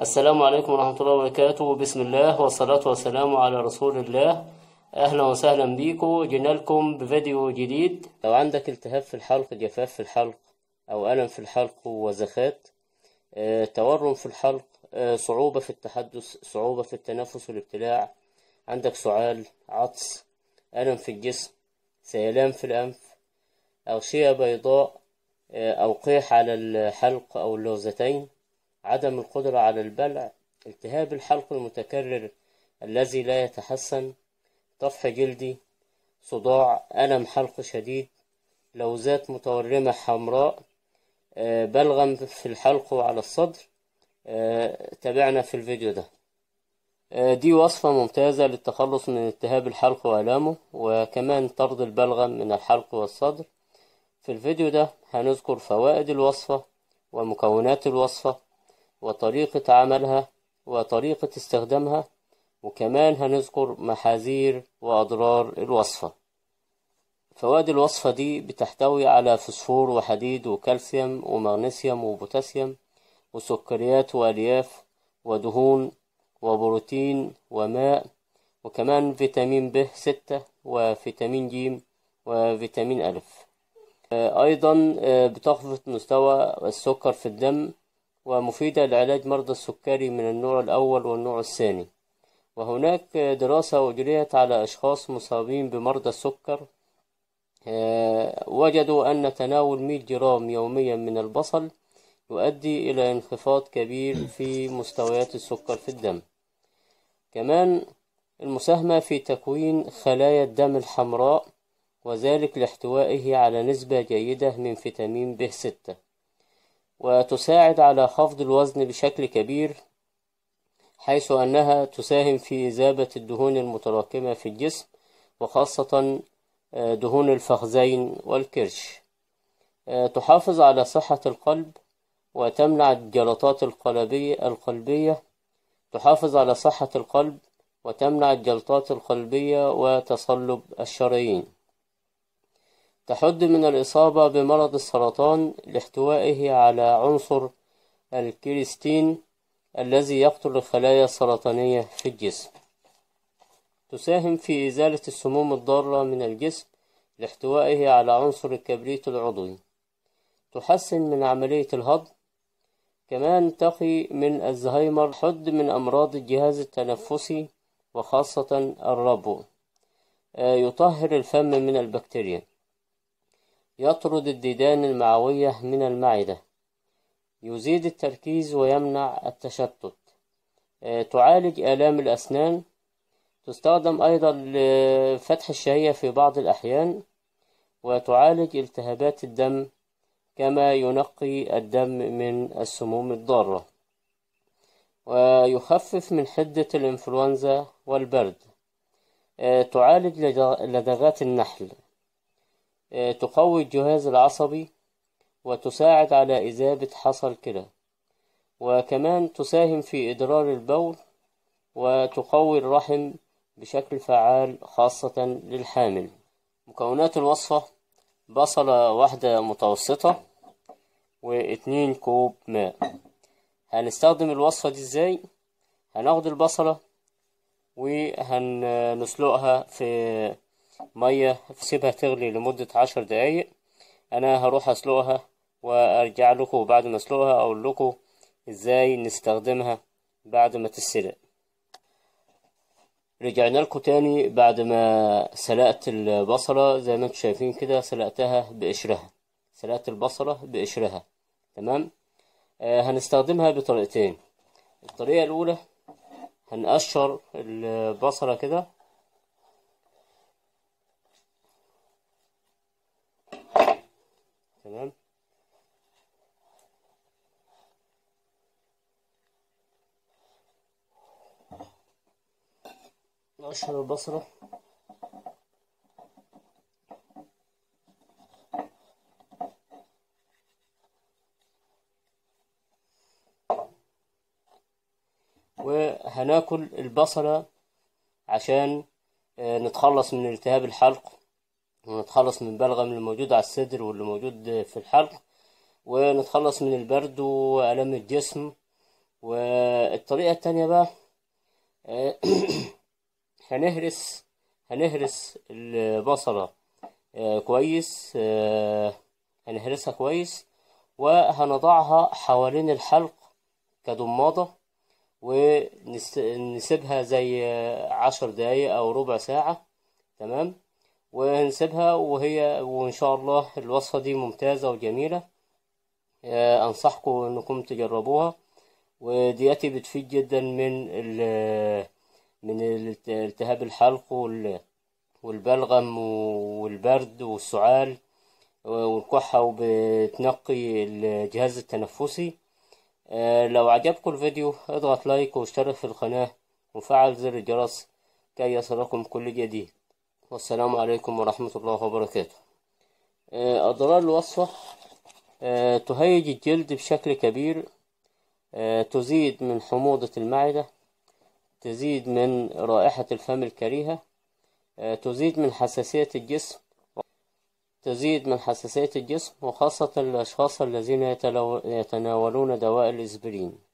السلام عليكم ورحمة الله وبركاته بسم الله والصلاة والسلام على رسول الله أهلا وسهلا بيكم جينا لكم بفيديو جديد لو عندك التهاب في الحلق جفاف في الحلق أو ألم في الحلق وزخات آه، تورم في الحلق آه، صعوبة في التحدث صعوبة في التنفس والابتلاع عندك سعال عطس ألم في الجسم سيلان في الأنف أغشية بيضاء آه، أو قيح على الحلق أو اللوزتين عدم القدرة على البلع التهاب الحلق المتكرر الذي لا يتحسن طفح جلدي صداع ألم حلق شديد لوزات متورمة حمراء آه، بلغم في الحلق وعلى الصدر آه، تابعنا في الفيديو ده آه، دي وصفة ممتازة للتخلص من التهاب الحلق وألامه وكمان طرد البلغم من الحلق والصدر في الفيديو ده هنذكر فوائد الوصفة ومكونات الوصفة وطريقة عملها وطريقة استخدامها وكمان هنذكر محاذير وأضرار الوصفة فوائد الوصفة دي بتحتوي على فسفور وحديد وكالسيوم ومغنيسيوم وبوتاسيوم وسكريات وألياف ودهون وبروتين وماء وكمان فيتامين ب ستة وفيتامين ج وفيتامين أ آه، أيضا آه، بتخفض مستوى السكر في الدم ومفيدة لعلاج مرضى السكري من النوع الأول والنوع الثاني وهناك دراسة أجريت على أشخاص مصابين بمرضى السكر آه، وجدوا أن تناول 100 جرام يوميا من البصل يؤدي إلى انخفاض كبير في مستويات السكر في الدم كمان المساهمة في تكوين خلايا الدم الحمراء وذلك لاحتوائه على نسبة جيدة من فيتامين ب 6 وتساعد على خفض الوزن بشكل كبير حيث أنها تساهم في إذابة الدهون المتراكمة في الجسم وخاصة آه، دهون الفخذين والكرش آه، تحافظ على صحة القلب وتمنع الجلطات القلبية القلبية تحافظ على صحة القلب وتمنع الجلطات القلبية وتصلب الشرايين تحد من الإصابة بمرض السرطان لاحتوائه على عنصر الكريستين الذي يقتل الخلايا السرطانية في الجسم تساهم في إزالة السموم الضارة من الجسم لاحتوائه على عنصر الكبريت العضوي تحسن من عملية الهضم كمان تقي من الزهايمر حد من أمراض الجهاز التنفسي وخاصة الربو آه، يطهر الفم من البكتيريا يطرد الديدان المعوية من المعدة يزيد التركيز ويمنع التشتت آه، تعالج آلام الأسنان تستخدم أيضا لفتح الشهية في بعض الأحيان وتعالج التهابات الدم كما ينقي الدم من السموم الضارة ويخفف من حدة الإنفلونزا والبرد آه، تعالج لدغات النحل تقوي الجهاز العصبي وتساعد على إذابة حصى الكلى وكمان تساهم في إدرار البول وتقوي الرحم بشكل فعال خاصة للحامل مكونات الوصفة بصلة واحدة متوسطة واتنين كوب ماء هنستخدم الوصفة دي ازاي هناخد البصلة وهنسلقها في مية سيبها تغلي لمدة عشر دقايق أنا هروح أسلقها وأرجع لكم بعد ما أسلقها أقول لكم إزاي نستخدمها بعد ما تتسلق رجعنا لكم تاني بعد ما سلقت البصلة زي ما انتم شايفين كده سلقتها بقشرها سلقت البصلة بقشرها تمام آه هنستخدمها بطريقتين الطريقة الأولى هنقشر البصلة كده الأشهر البصرة وهناكل البصلة عشان آه، نتخلص من التهاب الحلق ونتخلص من بلغم اللي موجود على الصدر واللي موجود في الحلق ونتخلص من البرد وألم الجسم والطريقة التانية بقى آه، هنهرس هنهرس البصلة آه، كويس آه، هنهرسها كويس وهنضعها حوالين الحلق كضماده ونسيبها زي عشر دقايق او ربع ساعة تمام ونسيبها وهي وان شاء الله الوصفة دي ممتازة وجميلة آه، انصحكم انكم تجربوها ودياتي بتفيد جدا من من التهاب الحلق والبلغم والبرد والسعال والكحة وبتنقي الجهاز التنفسي آه، لو عجبكم الفيديو اضغط لايك واشترك في القناة وفعل زر الجرس كي يصلكم كل جديد والسلام عليكم ورحمة الله وبركاته آه، أضرار الوصفة آه، تهيج الجلد بشكل كبير تزيد من حموضة المعدة تزيد من رائحة الفم الكريهة آه، تزيد من حساسية الجسم تزيد من حساسية الجسم وخاصة الأشخاص الذين يتناولون دواء الإسبرين